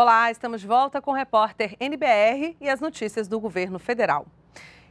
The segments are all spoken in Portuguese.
Olá, estamos de volta com o repórter NBR e as notícias do governo federal.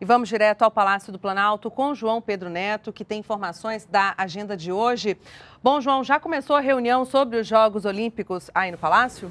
E vamos direto ao Palácio do Planalto com João Pedro Neto, que tem informações da agenda de hoje. Bom, João, já começou a reunião sobre os Jogos Olímpicos aí no Palácio?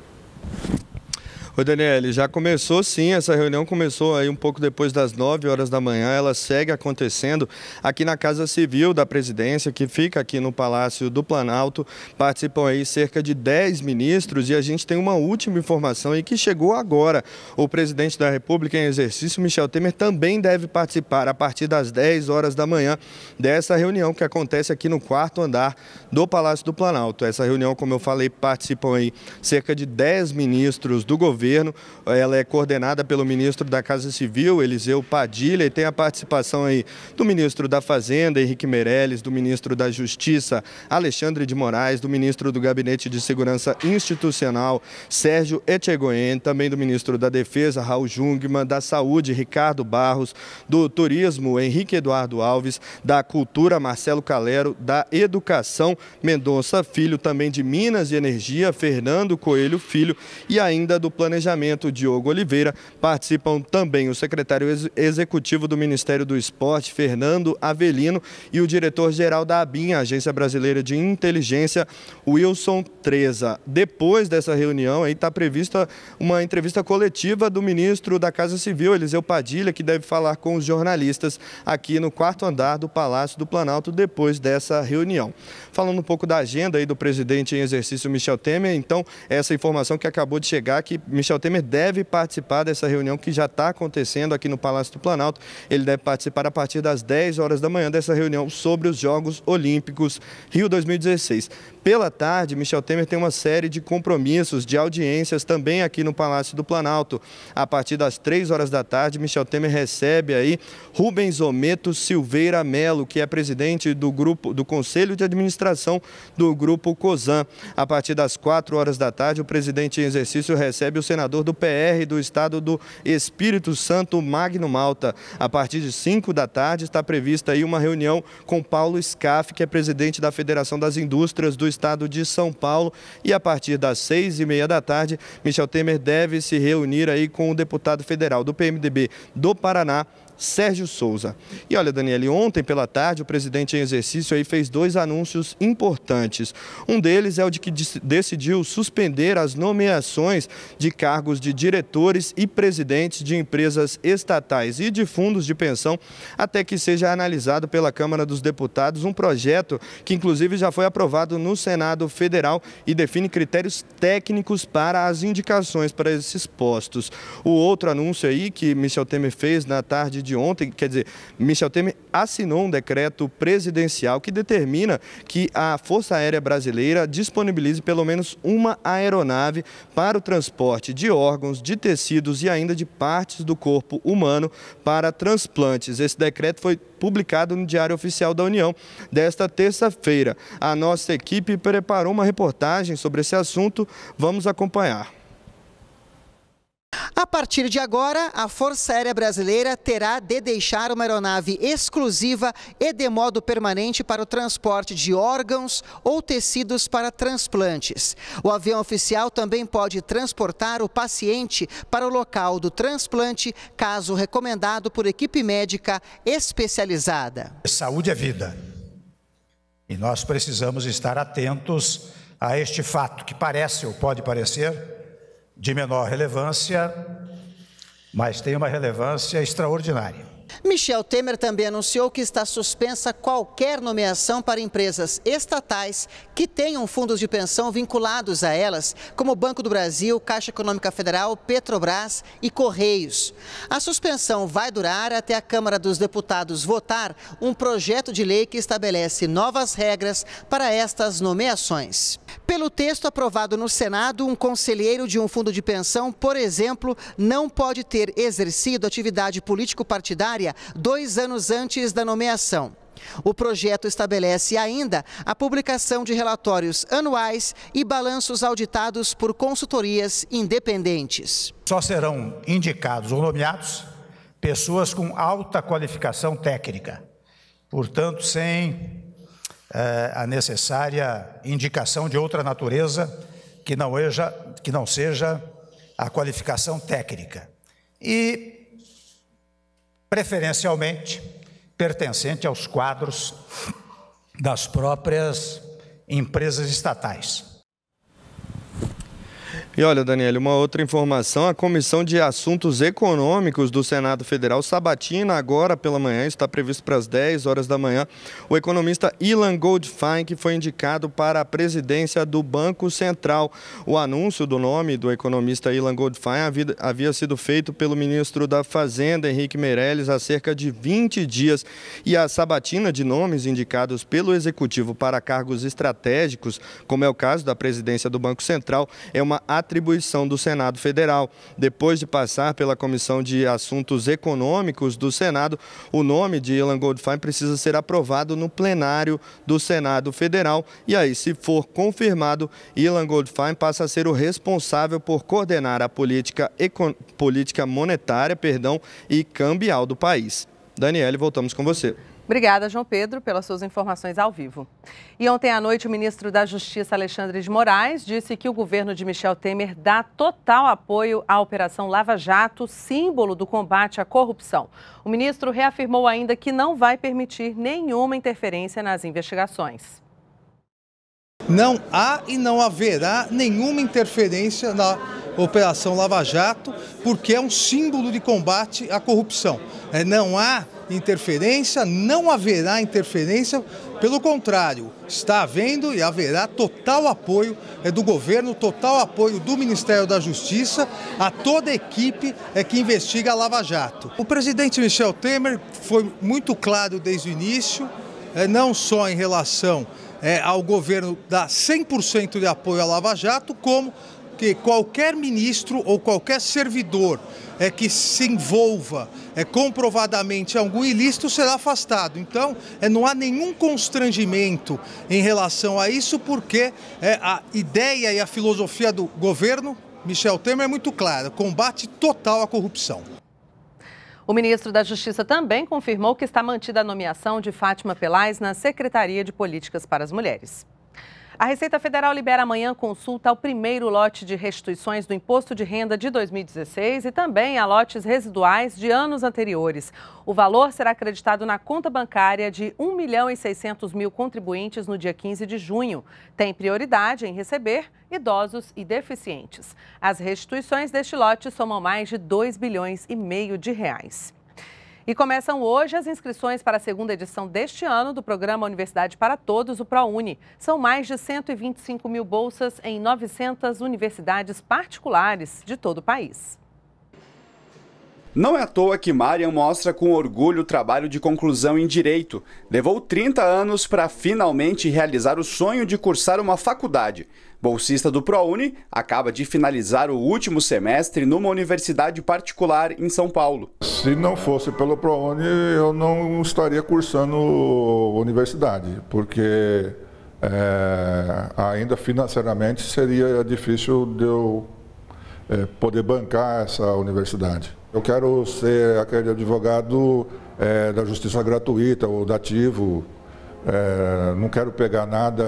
Oi, Daniele, já começou sim, essa reunião começou aí um pouco depois das 9 horas da manhã, ela segue acontecendo aqui na Casa Civil da Presidência, que fica aqui no Palácio do Planalto, participam aí cerca de 10 ministros e a gente tem uma última informação aí que chegou agora. O presidente da República em exercício, Michel Temer, também deve participar a partir das 10 horas da manhã dessa reunião que acontece aqui no quarto andar do Palácio do Planalto. Essa reunião, como eu falei, participam aí cerca de 10 ministros do governo governo. Ela é coordenada pelo ministro da Casa Civil, Eliseu Padilha, e tem a participação aí do ministro da Fazenda, Henrique Meirelles, do ministro da Justiça, Alexandre de Moraes, do ministro do Gabinete de Segurança Institucional, Sérgio Etchegoyen, também do ministro da Defesa, Raul Jungmann, da Saúde, Ricardo Barros, do Turismo, Henrique Eduardo Alves, da Cultura, Marcelo Calero, da Educação, Mendonça Filho, também de Minas e Energia, Fernando Coelho Filho, e ainda do Planejamento Planejamento, Diogo Oliveira. Participam também o secretário executivo do Ministério do Esporte, Fernando Avelino, e o diretor-geral da ABIN, Agência Brasileira de Inteligência, Wilson Treza. Depois dessa reunião, está prevista uma entrevista coletiva do ministro da Casa Civil, Eliseu Padilha, que deve falar com os jornalistas aqui no quarto andar do Palácio do Planalto depois dessa reunião. Falando um pouco da agenda aí do presidente em exercício, Michel Temer, então, essa informação que acabou de chegar, que Michel Temer deve participar dessa reunião que já está acontecendo aqui no Palácio do Planalto. Ele deve participar a partir das 10 horas da manhã dessa reunião sobre os Jogos Olímpicos Rio 2016. Pela tarde, Michel Temer tem uma série de compromissos, de audiências também aqui no Palácio do Planalto. A partir das três horas da tarde, Michel Temer recebe aí Rubens Ometo Silveira Melo, que é presidente do grupo do Conselho de Administração do Grupo COSAN. A partir das quatro horas da tarde, o presidente em exercício recebe o senador do PR do Estado do Espírito Santo, Magno Malta. A partir de cinco da tarde, está prevista aí uma reunião com Paulo Scaff, que é presidente da Federação das Indústrias do estado de São Paulo. E a partir das seis e meia da tarde, Michel Temer deve se reunir aí com o deputado federal do PMDB do Paraná, Sérgio Souza. E olha, Daniele, ontem pela tarde o presidente em exercício aí fez dois anúncios importantes. Um deles é o de que decidiu suspender as nomeações de cargos de diretores e presidentes de empresas estatais e de fundos de pensão até que seja analisado pela Câmara dos Deputados um projeto que inclusive já foi aprovado no Senado Federal e define critérios técnicos para as indicações para esses postos. O outro anúncio aí que Michel Temer fez na tarde de de ontem, quer dizer, Michel Temer assinou um decreto presidencial que determina que a Força Aérea Brasileira disponibilize pelo menos uma aeronave para o transporte de órgãos, de tecidos e ainda de partes do corpo humano para transplantes. Esse decreto foi publicado no Diário Oficial da União desta terça-feira. A nossa equipe preparou uma reportagem sobre esse assunto. Vamos acompanhar. A partir de agora, a Força Aérea Brasileira terá de deixar uma aeronave exclusiva e de modo permanente para o transporte de órgãos ou tecidos para transplantes. O avião oficial também pode transportar o paciente para o local do transplante, caso recomendado por equipe médica especializada. Saúde é vida. E nós precisamos estar atentos a este fato, que parece ou pode parecer de menor relevância, mas tem uma relevância extraordinária. Michel Temer também anunciou que está suspensa qualquer nomeação para empresas estatais que tenham fundos de pensão vinculados a elas, como Banco do Brasil, Caixa Econômica Federal, Petrobras e Correios. A suspensão vai durar até a Câmara dos Deputados votar um projeto de lei que estabelece novas regras para estas nomeações. Pelo texto aprovado no Senado, um conselheiro de um fundo de pensão, por exemplo, não pode ter exercido atividade político-partidária área dois anos antes da nomeação. O projeto estabelece ainda a publicação de relatórios anuais e balanços auditados por consultorias independentes. Só serão indicados ou nomeados pessoas com alta qualificação técnica, portanto, sem eh, a necessária indicação de outra natureza que não, eja, que não seja a qualificação técnica. E preferencialmente pertencente aos quadros das próprias empresas estatais. E olha, Daniel, uma outra informação: a Comissão de Assuntos Econômicos do Senado Federal sabatina agora pela manhã, está previsto para as 10 horas da manhã, o economista Ilan Goldfein, que foi indicado para a presidência do Banco Central. O anúncio do nome do economista Ilan Goldfein havia, sido feito pelo ministro da Fazenda, Henrique Meirelles, há cerca de 20 dias. E a sabatina de nomes indicados pelo executivo para cargos estratégicos, como é o caso da presidência do Banco Central, é uma atribuição do Senado Federal. Depois de passar pela Comissão de Assuntos Econômicos do Senado, o nome de Ilan Goldfein precisa ser aprovado no plenário do Senado Federal. E aí, se for confirmado, Ilan Goldfein passa a ser o responsável por coordenar a política, econ... política monetária perdão, e cambial do país. Daniele, voltamos com você. Obrigada, João Pedro, pelas suas informações ao vivo. E ontem à noite, o ministro da Justiça, Alexandre de Moraes, disse que o governo de Michel Temer dá total apoio à Operação Lava Jato, símbolo do combate à corrupção. O ministro reafirmou ainda que não vai permitir nenhuma interferência nas investigações. Não há e não haverá nenhuma interferência na Operação Lava Jato, porque é um símbolo de combate à corrupção. É, não há interferência, não haverá interferência, pelo contrário, está havendo e haverá total apoio é do governo, total apoio do Ministério da Justiça, a toda a equipe é que investiga a Lava Jato. O presidente Michel Temer foi muito claro desde o início, é, não só em relação ao governo dar 100% de apoio à Lava Jato, como que qualquer ministro ou qualquer servidor é que se envolva é comprovadamente algum ilícito será afastado. Então, é, não há nenhum constrangimento em relação a isso, porque é, a ideia e a filosofia do governo Michel Temer é muito clara: combate total à corrupção. O ministro da Justiça também confirmou que está mantida a nomeação de Fátima Pelais na Secretaria de Políticas para as Mulheres. A Receita Federal libera amanhã consulta ao primeiro lote de restituições do Imposto de Renda de 2016 e também a lotes residuais de anos anteriores. O valor será acreditado na conta bancária de 1 milhão e 600 mil contribuintes no dia 15 de junho. Tem prioridade em receber idosos e deficientes. As restituições deste lote somam mais de 2 bilhões e meio de reais. E começam hoje as inscrições para a segunda edição deste ano do programa Universidade para Todos, o ProUni. São mais de 125 mil bolsas em 900 universidades particulares de todo o país. Não é à toa que Marian mostra com orgulho o trabalho de conclusão em direito. Levou 30 anos para finalmente realizar o sonho de cursar uma faculdade. Bolsista do ProUni, acaba de finalizar o último semestre numa universidade particular em São Paulo. Se não fosse pelo ProUni, eu não estaria cursando universidade, porque é, ainda financeiramente seria difícil de eu é, poder bancar essa universidade. Eu quero ser aquele advogado é, da justiça gratuita ou dativo, é, não quero pegar nada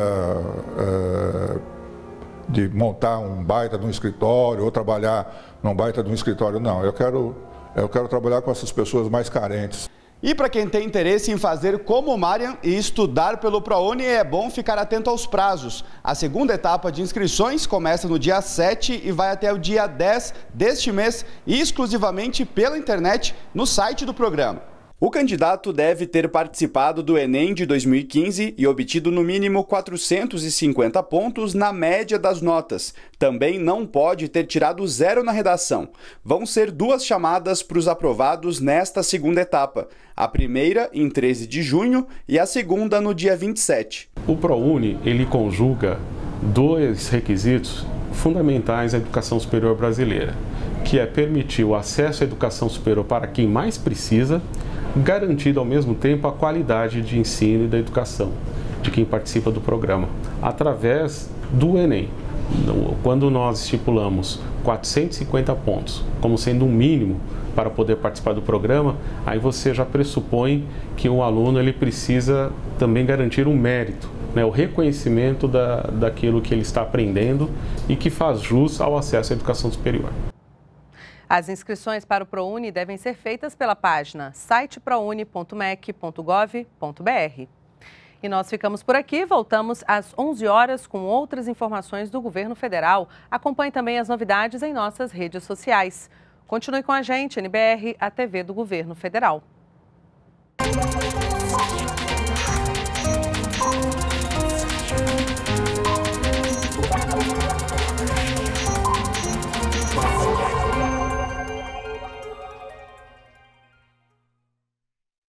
de montar um baita de um escritório ou trabalhar num baita de um escritório. Não, eu quero, eu quero trabalhar com essas pessoas mais carentes. E para quem tem interesse em fazer como o Marian e estudar pelo ProUni, é bom ficar atento aos prazos. A segunda etapa de inscrições começa no dia 7 e vai até o dia 10 deste mês, exclusivamente pela internet, no site do programa. O candidato deve ter participado do Enem de 2015 e obtido no mínimo 450 pontos na média das notas. Também não pode ter tirado zero na redação. Vão ser duas chamadas para os aprovados nesta segunda etapa: a primeira em 13 de junho e a segunda no dia 27. O ProUni ele conjuga dois requisitos fundamentais à educação superior brasileira, que é permitir o acesso à educação superior para quem mais precisa garantindo ao mesmo tempo a qualidade de ensino e da educação de quem participa do programa, através do Enem. Quando nós estipulamos 450 pontos como sendo um mínimo para poder participar do programa, aí você já pressupõe que o aluno ele precisa também garantir um mérito, né, o reconhecimento da, daquilo que ele está aprendendo e que faz jus ao acesso à educação superior. As inscrições para o ProUni devem ser feitas pela página siteprouni.mec.gov.br. E nós ficamos por aqui, voltamos às 11 horas com outras informações do governo federal. Acompanhe também as novidades em nossas redes sociais. Continue com a gente, NBR, a TV do Governo Federal.